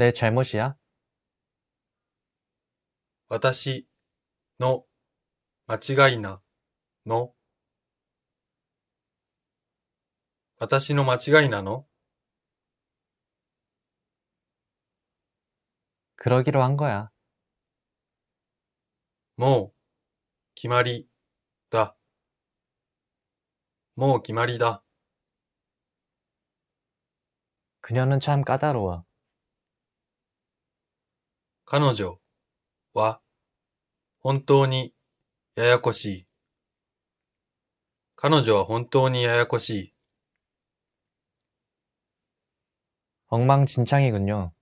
내 잘못이야. 私の間違いなの私の間違いなの 그러기로 한 거야. もう決まりだ。もう決まりだ。 그녀는 참 까다로워. 彼女は本当にややこしい。彼女は本当にややこしい。엉망진창이군 요。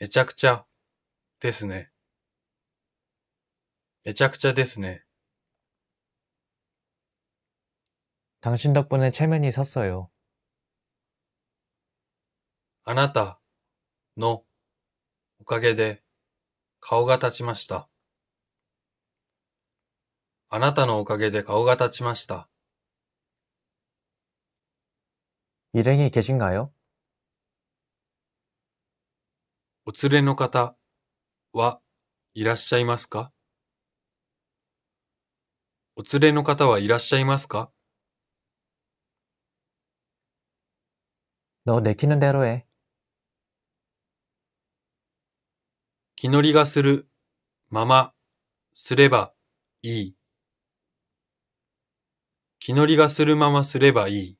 めちゃくちゃですね。めちゃくちゃですね。당신덕분에체면이섰어 요。 あなたのおかげで顔が立ちました。あなたのおかげで顔が立ちました。일행に계신가요お連れの方はいらっしゃいますかお連れの方はいらっしゃいますか너내키는대로해気乗りがするまますればいい。気乗りがするまますればいい。